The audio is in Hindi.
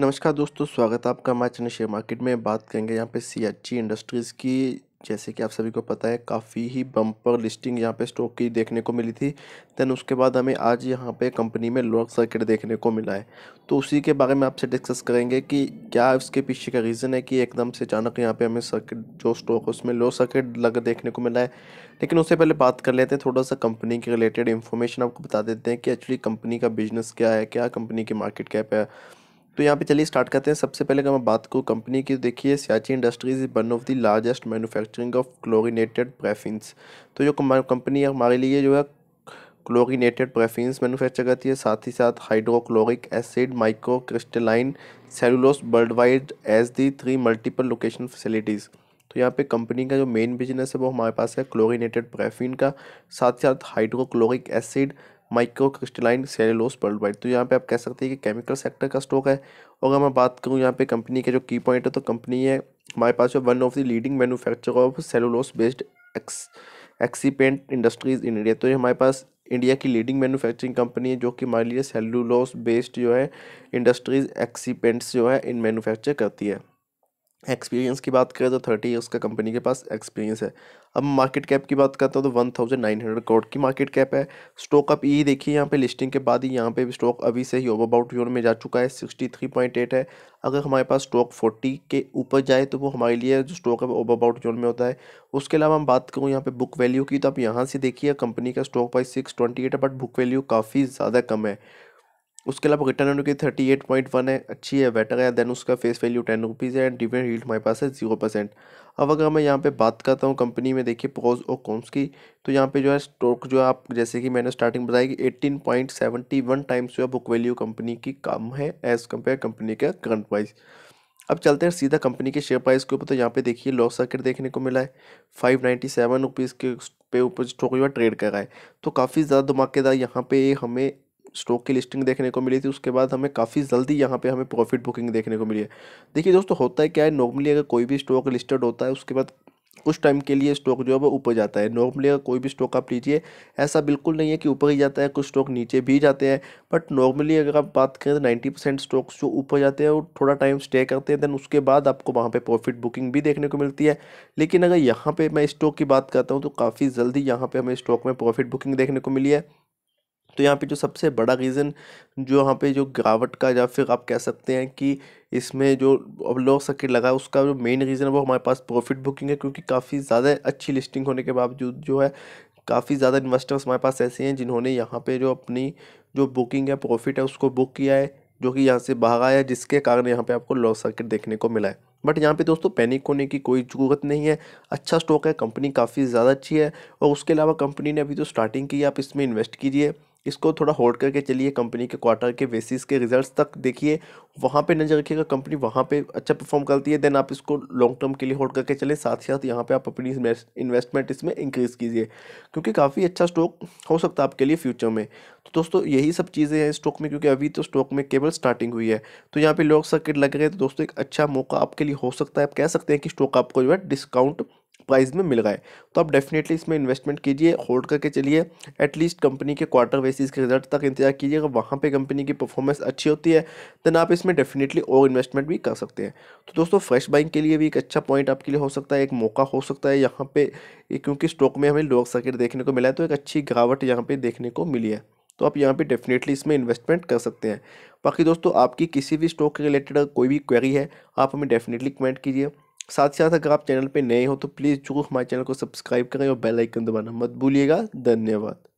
नमस्कार दोस्तों स्वागत है आपका हमारे चैनल शेयर मार्केट में बात करेंगे यहाँ पे सी एची इंडस्ट्रीज़ की जैसे कि आप सभी को पता है काफ़ी ही बम्पर लिस्टिंग यहाँ पे स्टॉक की देखने को मिली थी देन उसके बाद हमें आज यहाँ पे कंपनी में लोअर सर्किट देखने को मिला है तो उसी के बारे में आपसे डिस्कस करेंगे कि क्या उसके पीछे का रीज़न है कि एकदम से अचानक यहाँ पे हमें सर्किट जो स्टॉक है उसमें लो सर्किट लग देखने को मिला है लेकिन उससे पहले बात कर लेते हैं थोड़ा सा कंपनी के रिलेटेड इन्फॉर्मेशन आपको बता देते हैं कि एक्चुअली कंपनी का बिजनेस क्या है क्या कंपनी की मार्केट कैप है तो यहाँ पे चलिए स्टार्ट करते हैं सबसे पहले अगर मैं बात करूँ कंपनी की देखिए सियाची industries is one of the largest manufacturing of chlorinated paraffins तो जो कंपनी है हमारे लिए जो है क्लोरीनेटेड प्रेफिन्स मैन्युफैक्चर करती है साथ ही साथ hydrochloric acid micro crystalline cellulose world wide as the three multiple location facilities तो यहाँ पे कंपनी का जो मेन बिजनेस है वो हमारे पास है क्लोरीनेटेड प्रेफिन का साथ ही साथ hydrochloric acid micro crystalline cellulose world wide तो यहाँ पे आप कह सकते हैं कि केमिकल सेक्टर का स्टॉक है और अगर मैं बात करूँ यहाँ पे कंपनी के जो की पॉइंट है तो कंपनी है हमारे पास one of the leading manufacture of cellulose based ex excipient industries in India तो ये हमारे पास इंडिया की लीडिंग मैन्युफैक्चरिंग कंपनी है जो कि हमारे लिए सेलुलोस बेस्ड जो है इंडस्ट्रीज एक्सीपेंट्स जो है इन मैन्युफैक्चर करती है एक्सपीरियंस की बात करें तो थर्टी ईयर्स का कंपनी के पास एक्सपीरियंस है अब मार्केट कैप की बात करता हूँ तो one thousand nine hundred crore की मार्केट कैप है स्टॉक आप ई देखिए यहाँ पे लिस्टिंग के बाद ही यहाँ पे स्टॉक अभी से ही ओवर अबाउट योर में जा चुका है सिक्सटी थ्री पॉइंट एट है अगर हमारे पास स्टॉक फोर्टी के ऊपर जाए तो वो हमारे लिए जो स्टॉक है वो ओवर अबाउट जोन में होता है उसके अलावा हम बात करूँ यहाँ पे बुक वैल्यू की तो आप यहाँ से देखिए कंपनी का stock price six twenty eight है बट बुक वैल्यू काफ़ी ज़्यादा कम है उसके अलावा रिटर्न एंड की थर्टी एट पॉइंट वन है अच्छी है बेटर है देन उसका फेस वैल्यू टेन रुपीज़ है एंड डिविडेंड हील्ड हमारे पास है जीरो परसेंट अब अगर मैं यहाँ पे बात करता हूँ कंपनी में देखिए प्रोज और कॉम्स की तो यहाँ पे जो है स्टॉक जो है आप जैसे कि मैंने स्टार्टिंग बताया कि eighteen point seventy one times जो है बुक वैल्यू कंपनी की कम है एज़ कम्पेयर कंपनी का करंट प्राइस अब चलते हैं सीधा कंपनी के शेयर प्राइस के ऊपर तो यहाँ पे देखिए लॉस सर्किट देखने को मिला है फाइव नाइन्टी सेवन रुपीज़ के पे ऊपर स्टॉक जो है ट्रेड कर रहा है तो काफ़ी ज़्यादा धमाकेदार यहाँ पे हमें स्टॉक की लिस्टिंग देखने को मिली थी उसके बाद हमें काफ़ी जल्दी यहाँ पे हमें प्रॉफिट बुकिंग देखने को मिली है देखिए दोस्तों होता है क्या है नॉर्मली अगर कोई भी स्टॉक लिस्टेड होता है उसके बाद कुछ टाइम के लिए स्टॉक जो है वो ऊपर जाता है नॉर्मली अगर कोई भी स्टॉक आप लीजिए ऐसा बिल्कुल नहीं है कि ऊपर ही जाता है कुछ स्टॉक नीचे भी जाते हैं बट नॉर्मली अगर आप बात करें तो नाइन्टी परसेंट स्टॉक्स जो ऊपर जाते हैं वो थोड़ा टाइम स्टे करते हैं देन उसके बाद आपको वहाँ पे प्रॉफिट बुकिंग भी देखने को मिलती है लेकिन अगर यहाँ पर मैं स्टॉक की बात करता हूँ तो काफ़ी जल्दी यहाँ पर हमें स्टॉक में प्रॉफिट बुकिंग देखने को मिली है तो यहाँ पे जो सबसे बड़ा रीज़न जो यहाँ पे जो गिरावट का या फिर आप कह सकते हैं कि इसमें जो अब लॉ सर्किट लगा उसका जो मेन रीज़न है वो हमारे पास प्रॉफिट बुकिंग है क्योंकि काफ़ी ज़्यादा अच्छी लिस्टिंग होने के बावजूद जो है काफ़ी ज़्यादा इन्वेस्टर्स हमारे पास ऐसे हैं जिन्होंने यहाँ पर जो अपनी जो बुकिंग है प्रॉफिट है उसको बुक किया है जो कि यहाँ से बाहर आया जिसके कारण यहाँ पे आपको लॉस सर्किट देखने को मिला है बट यहाँ पे दोस्तों पैनिक होने की कोई ज़रूरत नहीं है अच्छा स्टॉक है कंपनी काफ़ी ज़्यादा अच्छी है और उसके अलावा कंपनी ने अभी तो स्टार्टिंग की आप इसमें इन्वेस्ट कीजिए इसको थोड़ा होल्ड करके चलिए कंपनी के क्वार्टर के बेसिस के रिजल्ट्स तक देखिए वहाँ पे नज़र रखिएगा कंपनी वहाँ पे अच्छा परफॉर्म करती है देन आप इसको लॉन्ग टर्म के लिए होल्ड करके चलें साथ ही साथ यहाँ पे आप अपनी इन्वेस्टमेंट इसमें इंक्रीज़ कीजिए क्योंकि काफ़ी अच्छा स्टॉक हो सकता है आपके लिए फ्यूचर में तो दोस्तों यही सब चीज़ें हैं स्टॉक में क्योंकि अभी तो स्टॉक में केवल स्टार्टिंग हुई है तो यहाँ पर लॉन्ग सर्किट लग रहे हैं तो दोस्तों एक अच्छा मौका आपके लिए हो सकता है आप कह सकते हैं कि स्टॉक आपको जो है डिस्काउंट प्राइस में मिल रहा है तो आप डेफिनेटली इसमें इन्वेस्टमेंट कीजिए होल्ड करके चलिए एटलीस्ट कंपनी के क्वार्टर बेसिस के रिजल्ट तक इंतजार कीजिए अगर वहाँ पे कंपनी की परफॉर्मेंस अच्छी होती है देन आप इसमें डेफिनेटली और इन्वेस्टमेंट भी कर सकते हैं तो दोस्तों फ्रेश बाइंग के लिए भी एक अच्छा पॉइंट आपके लिए हो सकता है एक मौका हो सकता है यहाँ पे क्योंकि स्टॉक में हमें लोअर सर्किट देखने को मिला है तो एक अच्छी गिरावट यहाँ पर देखने को मिली है तो आप यहाँ पे डेफिनेटली इसमें इन्वेस्टमेंट कर सकते हैं बाकी दोस्तों आपकी किसी भी स्टॉक के रिलेटेड कोई भी क्वेरी है आप हमें डेफिनेटली कमेंट कीजिए साथ ही साथ अगर आप चैनल पे नए हो तो प्लीज़ जरूर हमारे चैनल को सब्सक्राइब करें और बेल आइकन दबाना मत भूलिएगा धन्यवाद